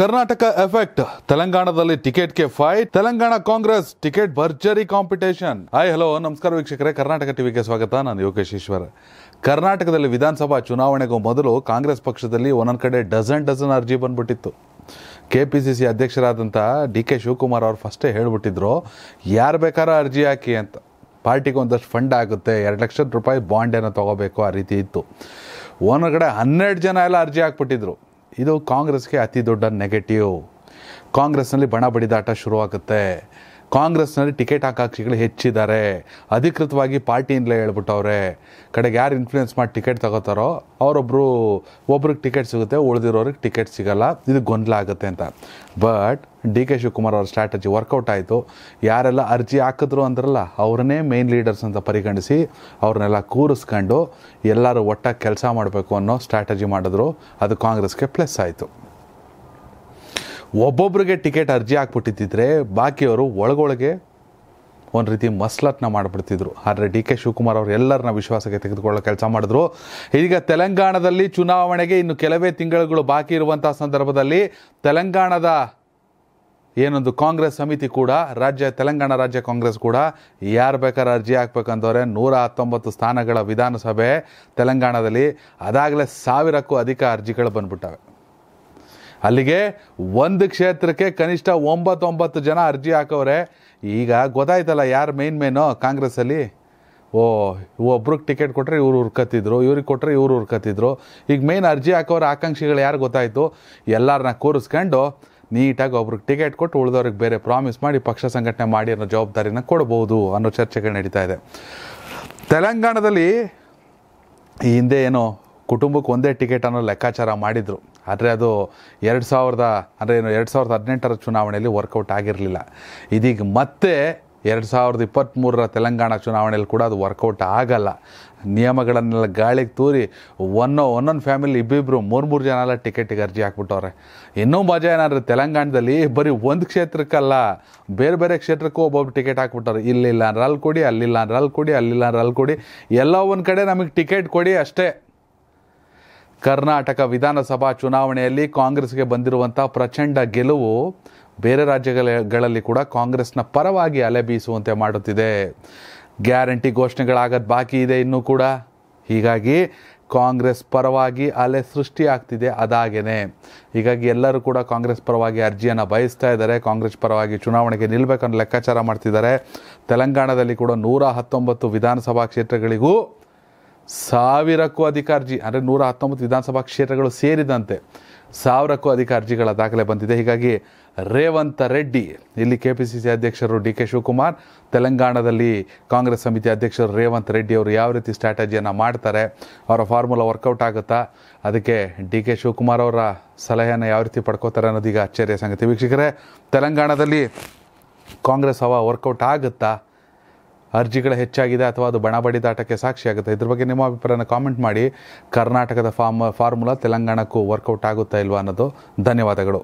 Karnataka effect ತೆಲಂಗಾಣದಲ್ಲಿ ticket ಟಿಕೆಟ್ಗೆ fight Telangana Congress ticket ಭರ್ಜರಿ ಕಾಂಪಿಟೇಷನ್ ಹಾಯ್ ಹಲೋ ನಮಸ್ಕಾರ ವೀಕ್ಷಕರೇ ಕರ್ನಾಟಕ ಟಿವಿಗೆ ಸ್ವಾಗತ ನಾನು ಯೋಗೇಶ್ ಈಶ್ವರ್ ಕರ್ನಾಟಕದಲ್ಲಿ ವಿಧಾನಸಭಾ ಚುನಾವಣೆಗೂ ಮೊದಲು ಕಾಂಗ್ರೆಸ್ ಪಕ್ಷದಲ್ಲಿ ಒಂದೊಂದು ಕಡೆ ಡಜನ್ ಡಜನ್ ಅರ್ಜಿ ಬಂದ್ಬಿಟ್ಟಿತ್ತು ಕೆ ಪಿ ಸಿ ಸಿ ಅಧ್ಯಕ್ಷರಾದಂಥ ಡಿ ಕೆ ಶಿವಕುಮಾರ್ ಅವರು ಫಸ್ಟೇ ಹೇಳ್ಬಿಟ್ಟಿದ್ರು ಯಾರು ಬೇಕಾದ್ರೂ ಅರ್ಜಿ ಹಾಕಿ ಅಂತ ಪಾರ್ಟಿಗೆ ಒಂದಷ್ಟು ಫಂಡ್ ಆಗುತ್ತೆ ಎರಡು ಲಕ್ಷ ರೂಪಾಯಿ ಬಾಂಡ್ ಏನೋ ತೊಗೋಬೇಕು ಆ ರೀತಿ ಇತ್ತು ಒಂದೊಂದು ಕಡೆ ಹನ್ನೆರಡು ಜನ ಎಲ್ಲ ಅರ್ಜಿ ಹಾಕ್ಬಿಟ್ಟಿದ್ರು ಇದು ಕಾಂಗ್ರೆಸ್ಗೆ ಅತಿ ದೊಡ್ಡ ನೆಗೆಟಿವ್ ಕಾಂಗ್ರೆಸ್ನಲ್ಲಿ ಬಣ ಬಡಿದಾಟ ಶುರುವಾಗುತ್ತೆ ಕಾಂಗ್ರೆಸ್ನಲ್ಲಿ ಟಿಕೆಟ್ ಆಕಾಂಕ್ಷಿಗಳು ಹೆಚ್ಚಿದ್ದಾರೆ ಅಧಿಕೃತವಾಗಿ ಪಾರ್ಟಿಯಿಂದಲೇ ಹೇಳ್ಬಿಟ್ಟವ್ರೆ ಕಡೆಗೆ ಯಾರು ಇನ್ಫ್ಲೂಯೆನ್ಸ್ ಮಾಡಿ ಟಿಕೆಟ್ ತಗೋತಾರೋ ಅವರೊಬ್ಬರು ಒಬ್ರಿಗೆ ಟಿಕೆಟ್ ಸಿಗುತ್ತೆ ಉಳಿದಿರೋರಿಗೆ ಟಿಕೆಟ್ ಸಿಗೋಲ್ಲ ಇದು ಗೊಂದಲ ಆಗುತ್ತೆ ಅಂತ ಬಟ್ ಡಿ ಕೆ ಶಿವಕುಮಾರ್ ಅವ್ರ ಸ್ಟ್ರಾಟಜಿ ವರ್ಕೌಟ್ ಆಯಿತು ಯಾರೆಲ್ಲ ಅರ್ಜಿ ಹಾಕಿದ್ರು ಅಂದ್ರಲ್ಲ ಅವ್ರನ್ನೇ ಮೇನ್ ಲೀಡರ್ಸ್ ಅಂತ ಪರಿಗಣಿಸಿ ಅವ್ರನ್ನೆಲ್ಲ ಕೂರಿಸ್ಕೊಂಡು ಎಲ್ಲರೂ ಒಟ್ಟಾಗಿ ಕೆಲಸ ಮಾಡಬೇಕು ಅನ್ನೋ ಸ್ಟ್ರಾಟಜಿ ಮಾಡಿದ್ರು ಅದು ಕಾಂಗ್ರೆಸ್ಗೆ ಪ್ಲಸ್ ಆಯಿತು ಒಬ್ಬೊಬ್ರಿಗೆ ಟಿಕೆಟ್ ಅರ್ಜಿ ಹಾಕ್ಬಿಟ್ಟಿದ್ದರೆ ಬಾಕಿಯವರು ಒಳಗೊಳಗೆ ಒಂದು ರೀತಿ ಮಸ್ಲತ್ನ ಮಾಡಿಬಿಡ್ತಿದ್ರು ಆದರೆ ಡಿ ಕೆ ಶಿವಕುಮಾರ್ ಅವರು ಎಲ್ಲರನ್ನ ವಿಶ್ವಾಸಕ್ಕೆ ತೆಗೆದುಕೊಳ್ಳೋ ಕೆಲಸ ಮಾಡಿದ್ರು ಈಗ ತೆಲಂಗಾಣದಲ್ಲಿ ಚುನಾವಣೆಗೆ ಇನ್ನು ಕೆಲವೇ ತಿಂಗಳುಗಳು ಬಾಕಿ ಇರುವಂಥ ಸಂದರ್ಭದಲ್ಲಿ ತೆಲಂಗಾಣದ ಏನೊಂದು ಕಾಂಗ್ರೆಸ್ ಸಮಿತಿ ಕೂಡ ರಾಜ್ಯ ತೆಲಂಗಾಣ ರಾಜ್ಯ ಕಾಂಗ್ರೆಸ್ ಕೂಡ ಯಾರು ಬೇಕಾದ್ರೆ ಅರ್ಜಿ ಹಾಕ್ಬೇಕಂದವರೆ ನೂರ ಹತ್ತೊಂಬತ್ತು ಸ್ಥಾನಗಳ ವಿಧಾನಸಭೆ ತೆಲಂಗಾಣದಲ್ಲಿ ಅದಾಗಲೇ ಸಾವಿರಕ್ಕೂ ಅಧಿಕ ಅರ್ಜಿಗಳು ಬಂದ್ಬಿಟ್ಟವೆ ಅಲ್ಲಿಗೆ ಒಂದು ಕ್ಷೇತ್ರಕ್ಕೆ ಕನಿಷ್ಠ ಒಂಬತ್ತೊಂಬತ್ತು ಜನ ಅರ್ಜಿ ಹಾಕೋರೆ ಈಗ ಗೊತ್ತಾಯ್ತಲ್ಲ ಯಾರು ಮೇನ್ ಮೇನು ಕಾಂಗ್ರೆಸ್ಸಲ್ಲಿ ಓ ಒಬ್ರಿಗೆ ಟಿಕೆಟ್ ಕೊಟ್ಟರೆ ಇವ್ರು ಹುರ್ಕತ್ತಿದ್ರು ಇವ್ರಿಗೆ ಕೊಟ್ಟರೆ ಇವ್ರು ಹುರ್ಕತ್ತಿದ್ರು ಈಗ ಮೇನ್ ಅರ್ಜಿ ಹಾಕೋರ ಆಕಾಂಕ್ಷಿಗಳು ಯಾರು ಗೊತ್ತಾಯಿತು ಎಲ್ಲರನ್ನ ಕೂರಿಸ್ಕೊಂಡು ನೀಟಾಗಿ ಒಬ್ರಿಗೆ ಟಿಕೆಟ್ ಕೊಟ್ಟು ಉಳಿದವ್ರಿಗೆ ಬೇರೆ ಪ್ರಾಮಿಸ್ ಮಾಡಿ ಪಕ್ಷ ಸಂಘಟನೆ ಮಾಡಿ ಅನ್ನೋ ಜವಾಬ್ದಾರಿನ ಕೊಡ್ಬೋದು ಅನ್ನೋ ಚರ್ಚೆಗಳು ನಡೀತಾ ಇದೆ ತೆಲಂಗಾಣದಲ್ಲಿ ಈ ಹಿಂದೆ ಏನೋ ಕುಟುಂಬಕ್ಕೆ ಒಂದೇ ಟಿಕೆಟ್ ಅನ್ನೋ ಲೆಕ್ಕಾಚಾರ ಮಾಡಿದರು ಆದರೆ ಅದು ಎರಡು ಸಾವಿರದ ಅಂದರೆ ಏನು ಎರಡು ಸಾವಿರದ ಹದಿನೆಂಟರ ಚುನಾವಣೆಯಲ್ಲಿ ವರ್ಕೌಟ್ ಆಗಿರಲಿಲ್ಲ ಇದೀಗ ಮತ್ತೆ ಎರಡು ಸಾವಿರದ ಇಪ್ಪತ್ತ್ಮೂರರ ತೆಲಂಗಾಣ ಚುನಾವಣೆಯಲ್ಲಿ ಕೂಡ ಅದು ವರ್ಕೌಟ್ ಆಗಲ್ಲ ನಿಯಮಗಳನ್ನೆಲ್ಲ ಗಾಳಿಗೆ ತೂರಿ ಒನ್ನೊ ಒಂದೊಂದು ಫ್ಯಾಮಿಲಿ ಇಬ್ಬಿಬ್ಬರು ಮೂರು ಮೂರು ಜನ ಎಲ್ಲ ಟಿಕೆಟಿಗೆ ಅರ್ಜಿ ಹಾಕ್ಬಿಟ್ಟವ್ರೆ ಇನ್ನೂ ಮಜಾ ಏನಾದರೂ ತೆಲಂಗಾಣದಲ್ಲಿ ಬರೀ ಒಂದು ಕ್ಷೇತ್ರಕ್ಕಲ್ಲ ಬೇರೆ ಬೇರೆ ಕ್ಷೇತ್ರಕ್ಕೂ ಒಬ್ಬೊಬ್ಬರು ಟಿಕೆಟ್ ಹಾಕ್ಬಿಟ್ಟವ್ರೆ ಇಲ್ಲಿಲ್ಲ ಅಂದ್ರೆ ಅಲ್ಲಿ ಕೊಡಿ ಅಲ್ಲಿಲ್ಲ ಅಂದ್ರೆ ಅಲ್ಲಿ ಕೊಡಿ ಅಲ್ಲಿಲ್ಲ ಅಂದ್ರೆ ಅಲ್ಲಿ ಕೊಡಿ ಎಲ್ಲ ಒಂದು ಕಡೆ ನಮಗೆ ಟಿಕೆಟ್ ಕೊಡಿ ಅಷ್ಟೇ ಕರ್ನಾಟಕ ವಿಧಾನಸಭಾ ಚುನಾವಣೆಯಲ್ಲಿ ಕಾಂಗ್ರೆಸ್ಗೆ ಬಂದಿರುವಂಥ ಪ್ರಚಂಡ ಗೆಲುವು ಬೇರೆ ರಾಜ್ಯಗಳಲ್ಲಿ ಕೂಡ ಕಾಂಗ್ರೆಸ್ನ ಪರವಾಗಿ ಅಲೆ ಬೀಸುವಂತೆ ಮಾಡುತ್ತಿದೆ ಗ್ಯಾರಂಟಿ ಘೋಷಣೆಗಳಾಗದ ಬಾಕಿ ಇದೆ ಇನ್ನೂ ಕೂಡ ಹೀಗಾಗಿ ಕಾಂಗ್ರೆಸ್ ಪರವಾಗಿ ಅಲೆ ಸೃಷ್ಟಿಯಾಗ್ತಿದೆ ಅದಾಗೇ ಹೀಗಾಗಿ ಎಲ್ಲರೂ ಕೂಡ ಕಾಂಗ್ರೆಸ್ ಪರವಾಗಿ ಅರ್ಜಿಯನ್ನು ಬಯಸ್ತಾ ಇದ್ದಾರೆ ಕಾಂಗ್ರೆಸ್ ಪರವಾಗಿ ಚುನಾವಣೆಗೆ ನಿಲ್ಲಬೇಕನ್ನೋ ಲೆಕ್ಕಾಚಾರ ಮಾಡ್ತಿದ್ದಾರೆ ತೆಲಂಗಾಣದಲ್ಲಿ ಕೂಡ ನೂರ ಹತ್ತೊಂಬತ್ತು ವಿಧಾನಸಭಾ ಕ್ಷೇತ್ರಗಳಿಗೂ ಸಾವಿರಕ್ಕೂ ಅಧಿಕ ಅರ್ಜಿ ಅಂದರೆ ನೂರ ಹತ್ತೊಂಬತ್ತು ವಿಧಾನಸಭಾ ಕ್ಷೇತ್ರಗಳು ಸೇರಿದಂತೆ ಸಾವಿರಕ್ಕೂ ಅಧಿಕ ಅರ್ಜಿಗಳ ದಾಖಲೆ ಬಂದಿದೆ ಹೀಗಾಗಿ ರೇವಂತ್ ರೆಡ್ಡಿ ಇಲ್ಲಿ ಕೆ ಪಿ ಸಿ ಸಿ ಅಧ್ಯಕ್ಷರು ಡಿ ಕೆ ಶಿವಕುಮಾರ್ ತೆಲಂಗಾಣದಲ್ಲಿ ಕಾಂಗ್ರೆಸ್ ಸಮಿತಿ ಅಧ್ಯಕ್ಷರು ರೇವಂತ್ ರೆಡ್ಡಿ ಅವರು ಯಾವ ರೀತಿ ಸ್ಟ್ರಾಟಜಿಯನ್ನು ಮಾಡ್ತಾರೆ ಅವರ ಫಾರ್ಮುಲಾ ವರ್ಕೌಟ್ ಆಗುತ್ತಾ ಅದಕ್ಕೆ ಡಿ ಕೆ ಶಿವಕುಮಾರ್ ಅವರ ಸಲಹೆಯನ್ನು ಯಾವ ರೀತಿ ಪಡ್ಕೋತಾರೆ ಅನ್ನೋದೀಗ ಅಚ್ಚರಿಯ ಸಂಗತಿ ವೀಕ್ಷಕರೇ ತೆಲಂಗಾಣದಲ್ಲಿ ಕಾಂಗ್ರೆಸ್ ಹವಾ ವರ್ಕೌಟ್ ಆಗುತ್ತಾ ಅರ್ಜಿಗಳು ಹೆಚ್ಚಾಗಿದೆ ಅಥವಾ ಅದು ಬಣ ದಾಟಕ್ಕೆ ಸಾಕ್ಷಿಯಾಗುತ್ತೆ ಇದ್ರ ಬಗ್ಗೆ ನಿಮ್ಮ ಅಭಿಪ್ರಾಯನ ಕಾಮೆಂಟ್ ಮಾಡಿ ಕರ್ನಾಟಕದ ಫಾರ್ಮ್ ಫಾರ್ಮುಲಾ ತೆಲಂಗಾಣಕ್ಕೂ ವರ್ಕೌಟ್ ಆಗುತ್ತಾ ಇಲ್ವಾ ಅನ್ನೋದು ಧನ್ಯವಾದಗಳು